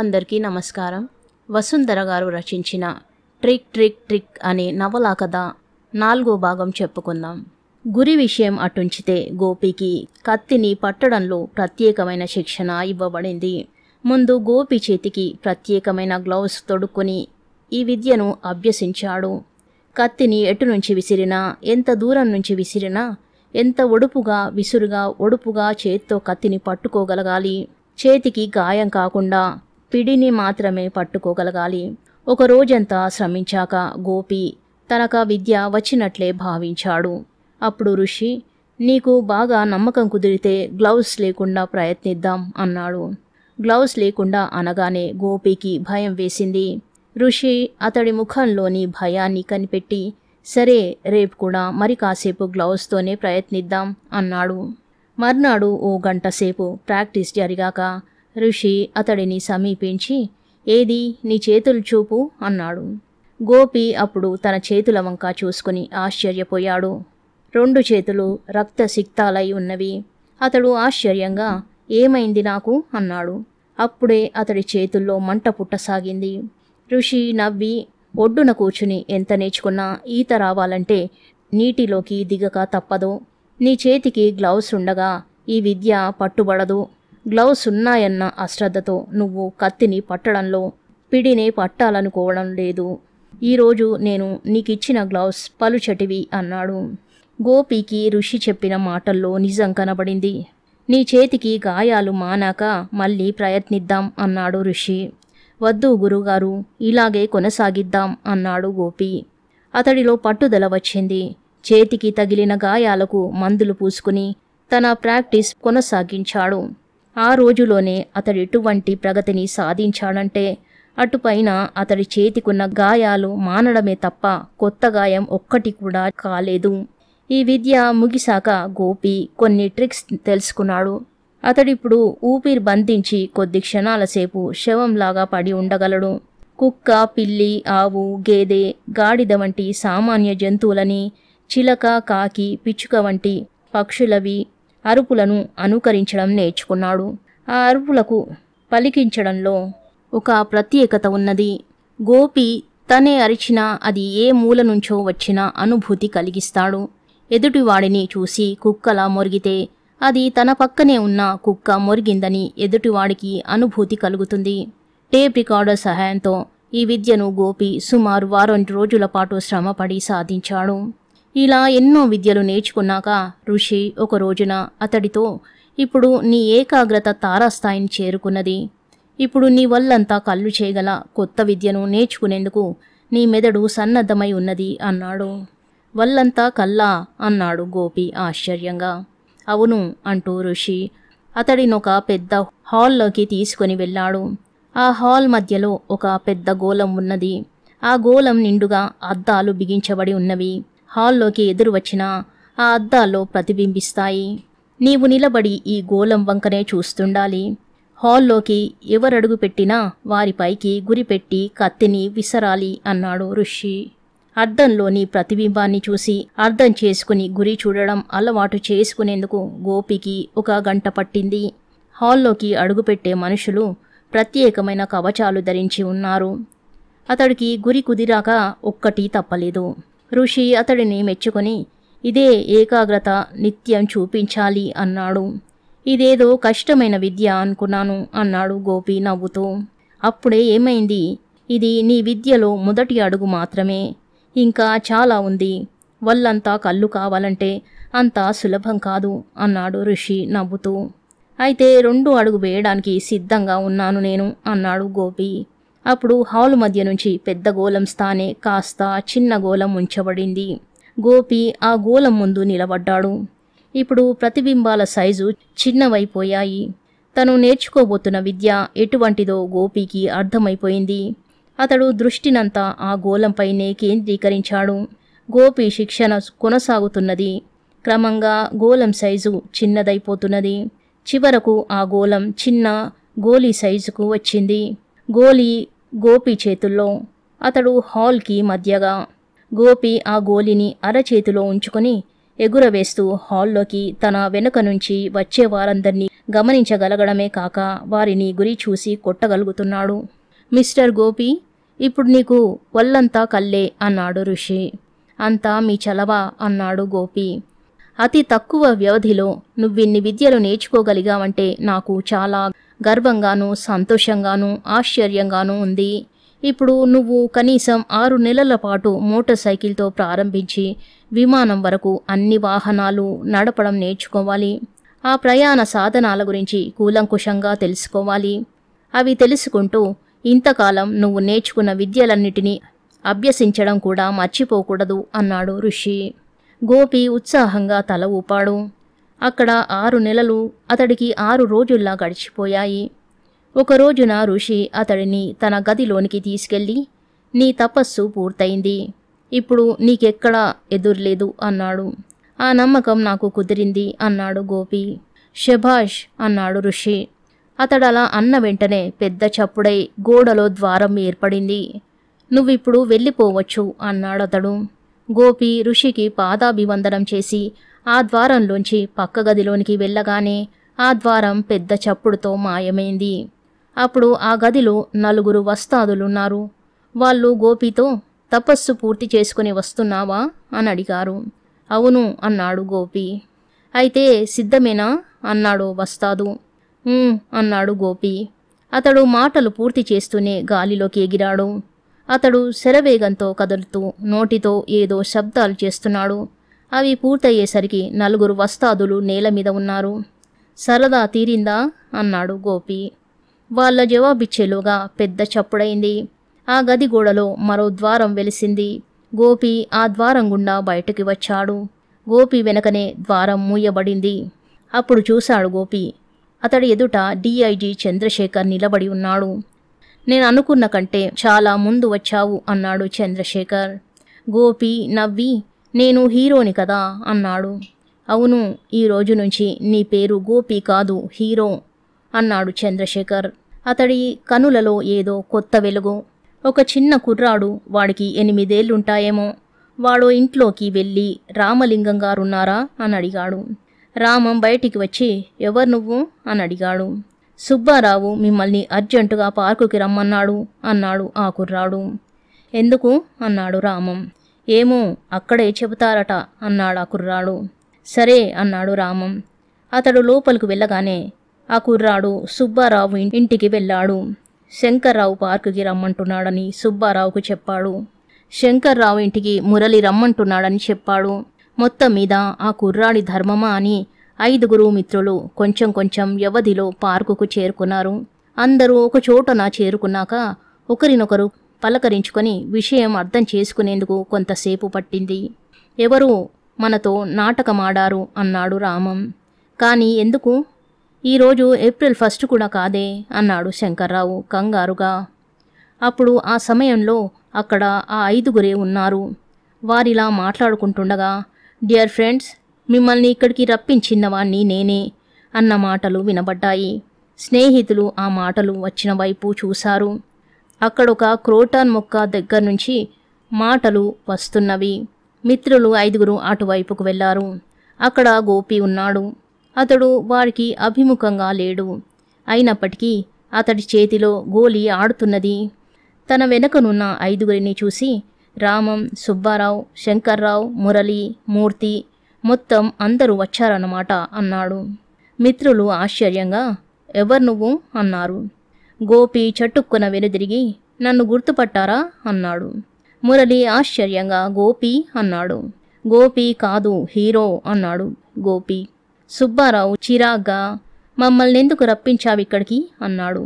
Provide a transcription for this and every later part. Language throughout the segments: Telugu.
అందరికీ నమస్కారం వసుంధర గారు రచించిన ట్రిక్ ట్రిక్ ట్రిక్ అనే నవలా కథ నాలుగో భాగం చెప్పుకుందాం గురి విషయం అటుంచితే గోపికి కత్తిని పట్టడంలో ప్రత్యేకమైన శిక్షణ ఇవ్వబడింది ముందు గోపి చేతికి ప్రత్యేకమైన గ్లౌస్ తొడుక్కుని ఈ విద్యను అభ్యసించాడు కత్తిని ఎటు నుంచి విసిరినా ఎంత దూరం నుంచి విసిరినా ఎంత ఒడుపుగా విసురుగా ఒడుపుగా చేత్తో కత్తిని పట్టుకోగలగాలి చేతికి గాయం కాకుండా పిడిని మాత్రమే పట్టుకోగలగాలి ఒక రోజంతా శ్రమించాక గోపి తనక విద్య వచ్చినట్లే భావించాడు అప్పుడు ఋషి నీకు బాగా నమ్మకం కుదిరితే గ్లౌస్ లేకుండా ప్రయత్నిద్దాం అన్నాడు గ్లౌస్ లేకుండా అనగానే గోపికి భయం వేసింది ఋషి అతడి ముఖంలోని భయాన్ని కనిపెట్టి సరే రేపు కూడా మరి కాసేపు గ్లౌస్తోనే ప్రయత్నిద్దాం అన్నాడు మర్నాడు ఓ గంట సేపు ప్రాక్టీస్ జరిగాక ఋషి అతడిని సమీపించి ఏది నీ చేతులు చూపు అన్నాడు గోపి అప్పుడు తన చేతుల వంక చూసుకుని ఆశ్చర్యపోయాడు రెండు చేతులు రక్తసిక్తాలై ఉన్నవి అతడు ఆశ్చర్యంగా ఏమైంది నాకు అన్నాడు అప్పుడే అతడి చేతుల్లో మంట పుట్టసాగింది ఋషి నవ్వి ఒడ్డున కూర్చుని ఎంత నేర్చుకున్నా ఈత రావాలంటే నీటిలోకి దిగక తప్పదు నీ చేతికి గ్లౌస్ ఉండగా ఈ విద్య పట్టుబడదు గ్లౌస్ ఉన్నాయన్న అశ్రద్ధతో నువ్వు కత్తిని పట్టడంలో పిడిని పట్టాలనుకోవడం లేదు ఈరోజు నేను నీకు ఇచ్చిన గ్లౌస్ పలుచటివి అన్నాడు గోపికి ఋషి చెప్పిన మాటల్లో నిజం కనబడింది నీ చేతికి గాయాలు మానాక మళ్ళీ ప్రయత్నిద్దాం అన్నాడు ఋషి వద్దు గురుగారు ఇలాగే కొనసాగిద్దాం అన్నాడు గోపి అతడిలో పట్టుదల వచ్చింది చేతికి తగిలిన గాయాలకు మందులు పూసుకుని తన ప్రాక్టీస్ కొనసాగించాడు ఆ రోజులోనే అతడిటువంటి ప్రగతిని సాధించాడంటే అటుపైన అతడి చేతికున్న గాయాలు మానడమే తప్ప కొత్త గాయం ఒక్కటి కూడా కాలేదు ఈ విద్య ముగిశాక గోపి కొన్ని ట్రిక్స్ తెలుసుకున్నాడు అతడిప్పుడు ఊపిరి బంధించి కొద్ది క్షణాల సేపు శవంలాగా పడి ఉండగలడు కుక్క పిల్లి ఆవు గేదె గాడిద వంటి సామాన్య జంతువులని చిలక కాకి పిచ్చుక వంటి పక్షులవి అరుపులను అనుకరించడం నేర్చుకున్నాడు ఆ అరుపులకు పలికించడంలో ఒక ప్రత్యేకత ఉన్నది గోపి తనే అరిచినా అది ఏ మూల నుంచో వచ్చిన అనుభూతి కలిగిస్తాడు ఎదుటివాడిని చూసి కుక్కలా మొరిగితే అది తన పక్కనే ఉన్న కుక్క మొరిగిందని ఎదుటివాడికి అనుభూతి కలుగుతుంది టేప్ రికార్డర్ సహాయంతో ఈ విద్యను గోపి సుమారు వారం రోజుల పాటు శ్రమపడి సాధించాడు ఇలా ఎన్నో విద్యలు నేర్చుకున్నాక ఋషి ఒక రోజున అతడితో ఇప్పుడు నీ ఏకాగ్రత తారాస్థాయిని చేరుకున్నది ఇప్పుడు నీ వల్లంతా కళ్ళు చేయగల కొత్త విద్యను నేర్చుకునేందుకు నీ మెదడు సన్నద్ధమై ఉన్నది అన్నాడు వల్లంతా కల్లా అన్నాడు గోపి ఆశ్చర్యంగా అవును అంటూ ఋషి అతడినొక పెద్ద హాల్లోకి తీసుకొని వెళ్ళాడు ఆ హాల్ మధ్యలో ఒక పెద్ద గోళం ఉన్నది ఆ గోళం నిండుగా అద్దాలు బిగించబడి ఉన్నవి హాల్లోకి ఎదురు వచ్చినా ఆ అద్దాల్లో ప్రతిబింబిస్తాయి నీవు నిలబడి ఈ గోళం వంకనే చూస్తుండాలి హాల్లోకి ఎవరడుగు పెట్టినా వారిపైకి గురిపెట్టి కత్తిని విసరాలి అన్నాడు ఋషి అద్దంలోని ప్రతిబింబాన్ని చూసి అర్థం చేసుకుని గురి చూడడం అలవాటు చేసుకునేందుకు గోపికి ఒక గంట పట్టింది హాల్లోకి అడుగుపెట్టే మనుషులు ప్రత్యేకమైన కవచాలు ధరించి ఉన్నారు అతడికి గురి కుదిరాక ఒక్కటి తప్పలేదు ఋషి అతడిని మెచ్చుకొని ఇదే ఏకాగ్రత నిత్యం చూపించాలి అన్నాడు ఇదేదో కష్టమైన విద్య అనుకున్నాను అన్నాడు గోపి నవ్వుతూ అప్పుడే ఏమైంది ఇది నీ విద్యలో మొదటి అడుగు మాత్రమే ఇంకా చాలా ఉంది వల్లంతా కళ్ళు కావాలంటే అంత సులభం కాదు అన్నాడు ఋషి నవ్వుతూ అయితే రెండు అడుగు వేయడానికి సిద్ధంగా ఉన్నాను నేను అన్నాడు గోపి అప్పుడు హాల్ మధ్య నుంచి పెద్ద గోళం స్థానే కాస్త చిన్న గోళం ఉంచబడింది గోపి ఆ గోళం ముందు నిలబడ్డాడు ఇప్పుడు ప్రతిబింబాల సైజు చిన్నవైపోయాయి తను నేర్చుకోబోతున్న విద్య ఎటువంటిదో గోపికి అర్థమైపోయింది అతడు దృష్టినంతా ఆ గోళంపైనే కేంద్రీకరించాడు గోపి శిక్షణ కొనసాగుతున్నది క్రమంగా గోళం సైజు చిన్నదైపోతున్నది చివరకు ఆ గోళం చిన్న గోలీ సైజుకు వచ్చింది గోలీ గోపి చేతుల్లో అతడు హాల్కి మధ్యగా గోపి ఆ గోలిని అరచేతిలో ఉంచుకొని ఎగురవేస్తూ హాల్లోకి తన వెనుక నుంచి వచ్చే వారందరినీ గమనించగలగడమే కాక వారిని గురి చూసి కొట్టగలుగుతున్నాడు మిస్టర్ గోపి ఇప్పుడు నీకు వల్లంతా కల్లే అన్నాడు ఋషి అంతా మీ చలవా అన్నాడు గోపి అతి తక్కువ వ్యవధిలో నువ్విన్ని విద్యలు నేర్చుకోగలిగావంటే నాకు చాలా గర్వంగాను సంతోషంగాను ఆశ్చర్యంగాను ఉంది ఇప్పుడు నువ్వు కనీసం ఆరు నెలల పాటు మోటార్ సైకిల్తో ప్రారంభించి విమానం వరకు అన్ని వాహనాలు నడపడం నేర్చుకోవాలి ఆ ప్రయాణ సాధనాల గురించి కూలంకుషంగా తెలుసుకోవాలి అవి తెలుసుకుంటూ ఇంతకాలం నువ్వు నేర్చుకున్న విద్యలన్నిటినీ అభ్యసించడం కూడా మర్చిపోకూడదు అన్నాడు ఋషి గోపి ఉత్సాహంగా తల ఊపాడు అక్కడ ఆరు నెలలు అతడికి ఆరు రోజుల్లా గడిచిపోయాయి ఒకరోజున ఋషి అతడిని తన గదిలోనికి తీసుకెళ్ళి నీ తపస్సు పూర్తయింది ఇప్పుడు నీకెక్కడా ఎదుర్లేదు అన్నాడు ఆ నమ్మకం నాకు కుదిరింది అన్నాడు గోపి శభాష్ అన్నాడు ఋషి అతడలా అన్న వెంటనే పెద్ద చప్పుడై గోడలో ద్వారం ఏర్పడింది నువ్విప్పుడు వెళ్ళిపోవచ్చు అన్నాడతడు గోపి ఋషికి పాదాభివందనం చేసి ఆ ద్వారంలోంచి పక్క గదిలోనికి వెళ్ళగానే ఆ ద్వారం పెద్ద చప్పుడుతో మాయమైంది అప్పుడు ఆ గదిలో నలుగురు వస్తాదులున్నారు వాళ్ళు గోపితో తపస్సు పూర్తి చేసుకుని వస్తున్నావా అని అడిగారు అవును అన్నాడు గోపి అయితే సిద్ధమేనా అన్నాడు వస్తాదు అన్నాడు గోపి అతడు మాటలు పూర్తి చేస్తూనే గాలిలోకి ఎగిరాడు అతడు శరవేగంతో కదులుతూ నోటితో ఏదో శబ్దాలు చేస్తున్నాడు అవి పూర్తయ్యేసరికి నలుగురు వస్తాదులు నేల మీద ఉన్నారు సరదా తీరిందా అన్నాడు గోపి వాళ్ళ జవాబిచ్చేలోగా పెద్ద చప్పుడైంది ఆ గది గోడలో మరో ద్వారం వెలిసింది గోపి ఆ ద్వారం గుండా బయటకి వచ్చాడు గోపి వెనకనే ద్వారం మూయబడింది అప్పుడు చూశాడు గోపి అతడి ఎదుట డిఐజి చంద్రశేఖర్ నిలబడి ఉన్నాడు నేను అనుకున్న కంటే చాలా ముందు వచ్చావు అన్నాడు చంద్రశేఖర్ గోపి నవ్వి నేను హీరోని కదా అన్నాడు అవును ఈ రోజు నుంచి నీ పేరు గోపి కాదు హీరో అన్నాడు చంద్రశేఖర్ అతడి కనులలో ఏదో కొత్త వెలుగు ఒక చిన్న కుర్రాడు వాడికి ఎనిమిదేళ్లుంటాయేమో వాడు ఇంట్లోకి వెళ్ళి రామలింగం గారున్నారా అని అడిగాడు రామం బయటికి వచ్చి ఎవరు నువ్వు అని అడిగాడు సుబ్బారావు మిమ్మల్ని అర్జెంటుగా పార్కుకి రమ్మన్నాడు అన్నాడు ఆ కుర్రాడు ఎందుకు అన్నాడు రామం ఏమో అక్కడే చెబుతారట అన్నాడు ఆ కుర్రాడు సరే అన్నాడు రామం అతడు లోపలికి వెళ్ళగానే ఆ కుర్రాడు సుబ్బారావు ఇంటికి వెళ్ళాడు శంకర్రావు పార్కుకి రమ్మంటున్నాడని సుబ్బారావుకు చెప్పాడు శంకర్రావు ఇంటికి మురళి రమ్మంటున్నాడని చెప్పాడు మొత్తం మీద ఆ కుర్రాడి ధర్మమా అని ఐదుగురు మిత్రులు కొంచెం కొంచెం వ్యవధిలో పార్కుకు చేరుకున్నారు అందరూ ఒక చోటన చేరుకున్నాక ఒకరినొకరు పలకరించుకొని విషయం అర్థం చేసుకునేందుకు కొంతసేపు పట్టింది ఎవరు మనతో నాటకమాడారు అన్నాడు రామం కానీ ఎందుకు ఈరోజు ఏప్రిల్ ఫస్ట్ కూడా కాదే అన్నాడు శంకర్రావు కంగారుగా అప్పుడు ఆ సమయంలో అక్కడ ఆ ఐదుగురే ఉన్నారు వారిలా మాట్లాడుకుంటుండగా డియర్ ఫ్రెండ్స్ మిమ్మల్ని ఇక్కడికి రప్పించినవాణ్ణి నేనే అన్న మాటలు వినబడ్డాయి స్నేహితులు ఆ మాటలు వచ్చిన వైపు చూశారు అక్కడొక క్రోటాన్ మొక్క దగ్గర నుంచి మాటలు వస్తున్నవి మిత్రులు ఐదుగురు అటువైపుకు వెళ్లారు అక్కడ గోపి ఉన్నాడు అతడు వారికి అభిముఖంగా లేడు అయినప్పటికీ అతడి చేతిలో గోలి ఆడుతున్నది తన వెనుకనున్న ఐదుగురిని చూసి రామం సుబ్బారావు శంకర్రావు మురళి మూర్తి మొత్తం అందరూ వచ్చారన్నమాట అన్నాడు మిత్రులు ఆశ్చర్యంగా ఎవరు నువ్వు అన్నారు గోపి చట్టుక్కున వెనుదిరిగి నన్ను గుర్తుపట్టారా అన్నాడు మురళి ఆశ్చర్యంగా గోపి అన్నాడు గోపి కాదు హీరో అన్నాడు గోపి సుబ్బారావు చిరాగ్గా మమ్మల్ని ఎందుకు రప్పించావిక్కడికి అన్నాడు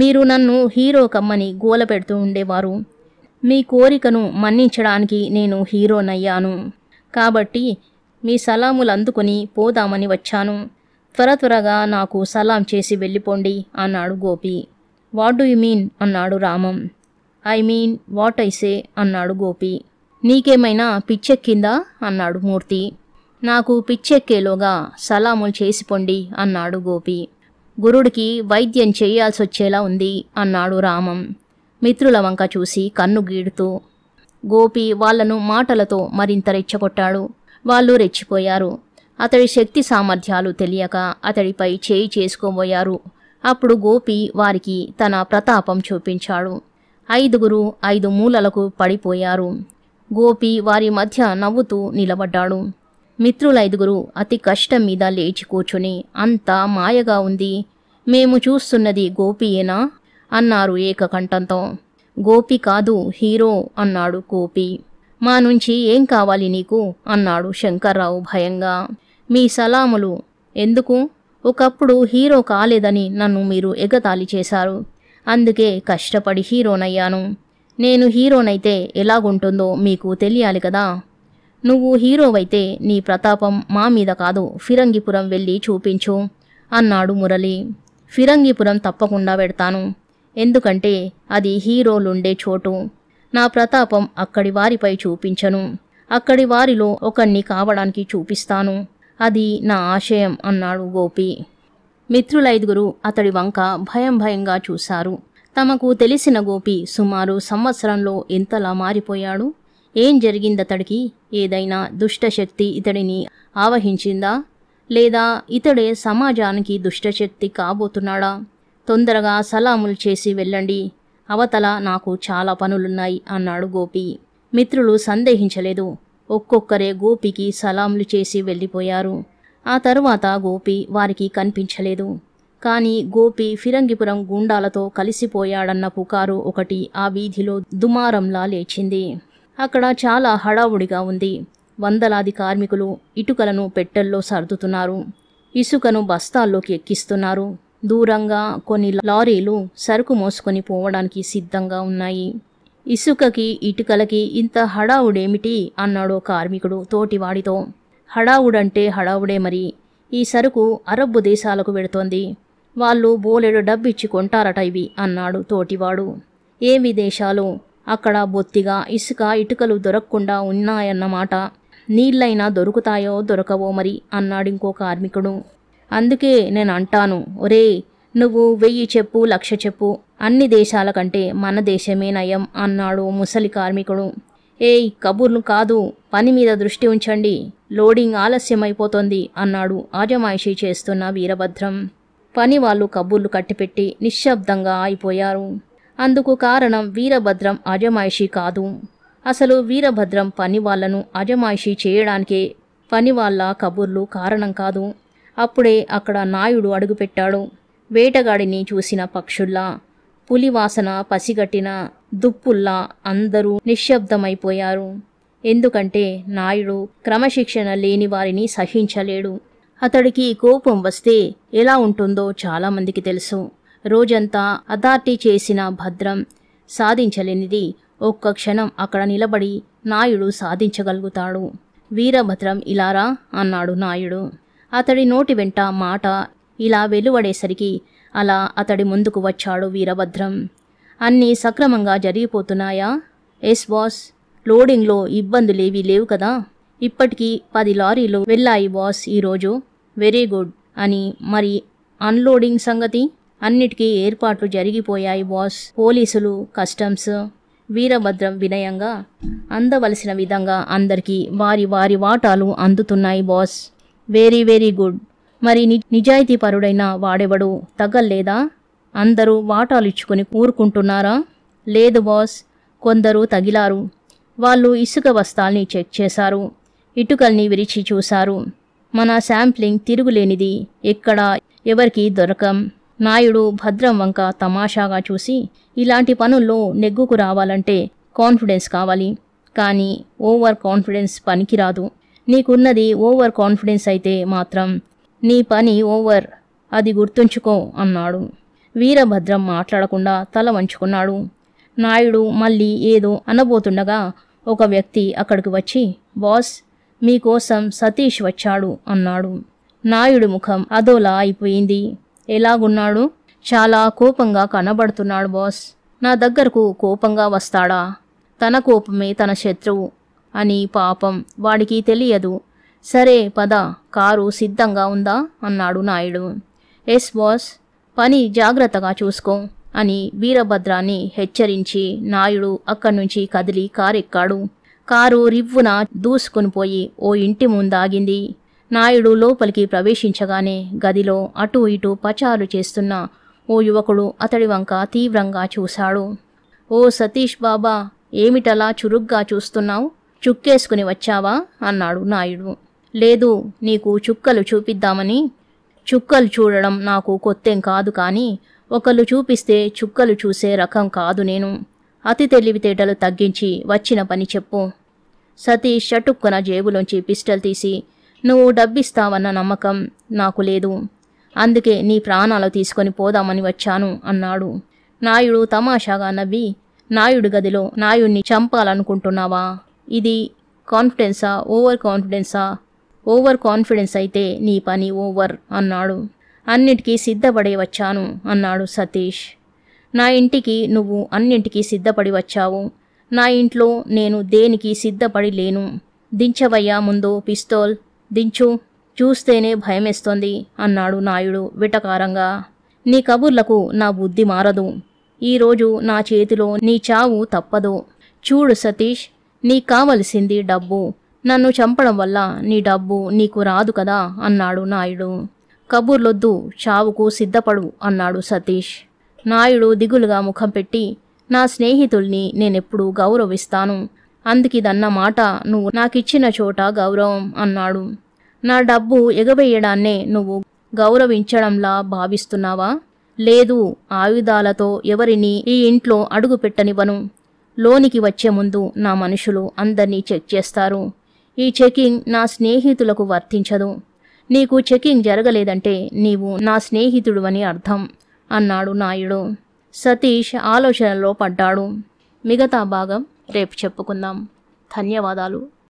మీరు నన్ను హీరో కమ్మని గోల పెడుతూ ఉండేవారు మీ కోరికను మన్నించడానికి నేను హీరోనయ్యాను కాబట్టి మీ సలాములు అందుకుని పోదామని వచ్చాను త్వర త్వరగా నాకు సలాం చేసి వెళ్ళిపోండి అన్నాడు Gopi what do you mean అన్నాడు Ramam I mean what I say అన్నాడు గోపి నీకేమైనా పిచ్చెక్కిందా అన్నాడు మూర్తి నాకు పిచ్చెక్కేలోగా సలాములు చేసిపోండి అన్నాడు గోపి గురుడికి వైద్యం చేయాల్సొచ్చేలా ఉంది అన్నాడు రామం మిత్రుల వంక చూసి కన్ను గీడుతూ గోపి వాళ్లను మాటలతో మరింత రెచ్చగొట్టాడు వాళ్ళు రెచ్చిపోయారు అతడి శక్తి సామర్థ్యాలు తెలియక అతడిపై చేయి చేసుకోబోయారు అప్పుడు గోపి వారికి తన ప్రతాపం చూపించాడు ఐదుగురు ఐదు మూలలకు పడిపోయారు గోపి వారి మధ్య నవ్వుతూ నిలబడ్డాడు మిత్రులైదుగురు అతి కష్టం మీద లేచి కూర్చుని అంతా మాయగా ఉంది మేము చూస్తున్నది గోపియేనా అన్నారు ఏకకంఠంతో గోపి కాదు హీరో అన్నాడు గోపి మా నుంచి ఏం కావాలి నీకు అన్నాడు శంకర్రావు భయంగా మీ సలాములు ఎందుకు ఒకప్పుడు హీరో కాలేదని నన్ను మీరు ఎగతాళి చేశారు అందుకే కష్టపడి హీరోనయ్యాను నేను హీరోనైతే ఎలాగుంటుందో మీకు తెలియాలి కదా నువ్వు హీరోవైతే నీ ప్రతాపం మా మీద కాదు ఫిరంగిపురం వెళ్ళి చూపించు అన్నాడు మురళి ఫిరంగిపురం తప్పకుండా పెడతాను ఎందుకంటే అది హీరోలుండే చోటు నా ప్రతాపం అక్కడి వారిపై చూపించను అక్కడి వారిలో ఒకణ్ణి కావడానికి చూపిస్తాను అది నా ఆశయం అన్నాడు గోపి మిత్రులైదుగురు అతడి వంక భయం భయంగా చూశారు తమకు తెలిసిన గోపి సుమారు సంవత్సరంలో ఎంతలా మారిపోయాడు ఏం జరిగిందతడికి ఏదైనా దుష్టశక్తి ఇతడిని ఆవహించిందా లేదా ఇతడే సమాజానికి దుష్టశక్తి కాబోతున్నాడా తొందరగా సలాములు చేసి వెళ్ళండి అవతల నాకు చాలా పనులున్నాయి అన్నాడు గోపి మిత్రులు సందేహించలేదు ఒక్కొక్కరే గోపికి సలాంలు చేసి వెళ్ళిపోయారు ఆ తరువాత గోపి వారికి కనిపించలేదు కానీ గోపి ఫిరంగిపురం గుండాలతో కలిసిపోయాడన్న పుకారు ఒకటి ఆ వీధిలో దుమారంలా లేచింది అక్కడ చాలా హడావుడిగా ఉంది వందలాది కార్మికులు ఇటుకలను పెట్టెల్లో సర్దుతున్నారు ఇసుకను బస్తాల్లోకి ఎక్కిస్తున్నారు దూరంగా కొన్ని లారీలు సరుకు మోసుకొని పోవడానికి సిద్ధంగా ఉన్నాయి ఇసుకకి ఇటుకలకి ఇంత హడావుడేమిటి అన్నాడు కార్మికుడు తోటివాడితో హడావుడంటే హడావుడే మరి ఈ సరుకు అరబ్బు దేశాలకు వెడుతోంది వాళ్ళు బోలెడు డబ్బిచ్చి కొంటారట ఇవి అన్నాడు తోటివాడు ఏ విదేశాలు అక్కడ బొత్తిగా ఇసుక ఇటుకలు దొరకకుండా ఉన్నాయన్నమాట నీళ్ళైనా దొరుకుతాయో దొరకవో మరి అన్నాడింకో కార్మికుడు అందుకే నేను అంటాను ఒరే నువ్వు వెయ్యి చెప్పు లక్ష చెప్పు అన్ని దేశాల కంటే మన దేశమే నయం అన్నాడు ముసలి కార్మికుడు ఏయ్ కబుర్లు కాదు పని మీద దృష్టి ఉంచండి లోడింగ్ ఆలస్యమైపోతుంది అన్నాడు ఆజమాయిషి చేస్తున్న వీరభద్రం పని వాళ్ళు కబుర్లు కట్టిపెట్టి నిశ్శబ్దంగా అయిపోయారు అందుకు కారణం వీరభద్రం అజమాయిషి కాదు అసలు వీరభద్రం పని వాళ్లను అజమాయిషి చేయడానికే పని వాళ్ళ కబుర్లు కారణం కాదు అప్పుడే అక్కడ నాయుడు అడుగుపెట్టాడు వేటగాడిని చూసిన పక్షుల్లా పులివాసన పసిగట్టిన దుప్పుల్లా అందరూ నిశ్శబ్దమైపోయారు ఎందుకంటే నాయుడు క్రమశిక్షణ లేని వారిని సహించలేడు అతడికి కోపం వస్తే ఎలా ఉంటుందో చాలామందికి తెలుసు రోజంతా అథార్టీ చేసిన భద్రం సాధించలేనిది ఒక్క క్షణం అక్కడ నిలబడి నాయుడు సాధించగలుగుతాడు వీరభద్రం ఇలారా అన్నాడు నాయుడు అతడి నోటి వెంట మాట ఇలా వెలువడేసరికి అలా అతడి ముందుకు వచ్చాడు వీరభద్రం అన్నీ సక్రమంగా జరిగిపోతున్నాయా ఎస్ బాస్ లోడింగ్లో ఇబ్బందులేవీ లేవు కదా ఇప్పటికీ పది లారీలు వెళ్ళాయి బాస్ ఈరోజు వెరీ గుడ్ అని మరి అన్లోడింగ్ సంగతి అన్నిటికీ ఏర్పాట్లు జరిగిపోయాయి బాస్ పోలీసులు కస్టమ్స్ వీరభద్రం వినయంగా అందవలసిన విధంగా అందరికీ వారి వారి వాటాలు అందుతున్నాయి బాస్ వెరీ వెరీ గుడ్ మరి నిజాయితీ పరుడైన వాడెవడు తగ్గలేదా అందరూ వాటాలిచ్చుకుని ఊరుకుంటున్నారా లేదు బాస్ కొందరు తగిలారు వాళ్ళు ఇసుక బస్తాల్ని చెక్ చేశారు ఇటుకల్ని విరిచి చూశారు మన శాంప్లింగ్ తిరుగులేనిది ఎక్కడ ఎవరికీ దొరకం నాయుడు భద్రం వంక తమాషాగా చూసి ఇలాంటి పనుల్లో నెగ్గుకు రావాలంటే కాన్ఫిడెన్స్ కావాలి కానీ ఓవర్ కాన్ఫిడెన్స్ పనికిరాదు నీకున్నది ఓవర్ కాన్ఫిడెన్స్ అయితే మాత్రం నీ పని ఓవర్ అది గుర్తుంచుకో అన్నాడు వీరభద్రం మాట్లాడకుండా తల వంచుకున్నాడు నాయుడు మళ్ళీ ఏదో అనబోతుండగా ఒక వ్యక్తి అక్కడికి వచ్చి బాస్ మీకోసం సతీష్ వచ్చాడు అన్నాడు నాయుడు ముఖం అదోలా అయిపోయింది ఎలాగున్నాడు చాలా కోపంగా కనబడుతున్నాడు బాస్ నా దగ్గరకు కోపంగా వస్తాడా తన కోపమే తన శత్రువు అని పాపం వాడికి తెలియదు సరే పద కారు సిద్ధంగా ఉందా అన్నాడు నాయుడు ఎస్ బాస్ పని జాగ్రత్తగా చూసుకో అని వీరభద్రాన్ని హెచ్చరించి నాయుడు అక్కడి నుంచి కదిలి కారెక్కాడు కారు రివ్వున దూసుకుని పోయి ఓ ఇంటి ముందాగింది నాయుడు లోపలికి ప్రవేశించగానే గదిలో అటు ఇటు పచారు చేస్తున్న ఓ యువకుడు అతడి వంక తీవ్రంగా చూశాడు ఓ సతీష్ బాబా ఏమిటలా చురుగ్గా చూస్తున్నావు చుక్కేసుకుని వచ్చావా అన్నాడు నాయుడు లేదు నీకు చుక్కలు చూపిద్దామని చుక్కలు చూడడం నాకు కొత్తేం కాదు కానీ ఒకళ్ళు చూపిస్తే చుక్కలు చూసే రకం కాదు నేను అతి తెలివితేటలు తగ్గించి వచ్చిన పని చెప్పు సతీష్ చటుక్కున జేబులోంచి పిస్టల్ తీసి నువ్వు డబ్బిస్తావన్న నమ్మకం నాకు లేదు అందుకే నీ ప్రాణాలు తీసుకొని పోదామని వచ్చాను అన్నాడు నాయుడు తమాషాగా నవ్వి నాయుడు గదిలో నాయుడిని చంపాలనుకుంటున్నావా ఇది కాన్ఫిడెన్సా ఓవర్ కాన్ఫిడెన్సా ఓవర్ కాన్ఫిడెన్స్ అయితే నీ పని ఓవర్ అన్నాడు అన్నిటికీ సిద్ధపడే వచ్చాను అన్నాడు సతీష్ నా ఇంటికి నువ్వు అన్నింటికీ సిద్ధపడి వచ్చావు నా ఇంట్లో నేను దేనికి సిద్ధపడి లేను దించవయ్యా ముందు పిస్తోల్ దించు చూస్తేనే భయమేస్తోంది అన్నాడు నాయుడు విటకారంగా నీ కబుర్లకు నా బుద్ధి మారదు ఈరోజు నా చేతిలో నీ చావు తప్పదు చూడు సతీష్ నీ కావలసింది డబ్బు నన్ను చంపడం వల్ల నీ డబ్బు నీకు రాదు కదా అన్నాడు నాయుడు కబూర్లొద్దు చావుకు సిద్ధపడు అన్నాడు సతీష్ నాయుడు దిగులుగా ముఖం పెట్టి నా స్నేహితుల్ని నేనెప్పుడు గౌరవిస్తాను అందుకిదన్న మాట నువ్వు నాకిచ్చిన చోట గౌరవం అన్నాడు నా డబ్బు ఎగవేయడాన్నే నువ్వు గౌరవించడంలా భావిస్తున్నావా లేదు ఆయుధాలతో ఎవరిని ఈ ఇంట్లో అడుగు పెట్టనివ్వను లోనికి వచ్చే ముందు నా మనుషులు అందరినీ చెక్ చేస్తారు ఈ చెకింగ్ నా స్నేహితులకు వర్తించదు నీకు చెకింగ్ జరగలేదంటే నీవు నా స్నేహితుడు అని అర్థం అన్నాడు నాయుడు సతీష్ ఆలోచనలో పడ్డాడు మిగతా భాగం రేపు చెప్పుకుందాం ధన్యవాదాలు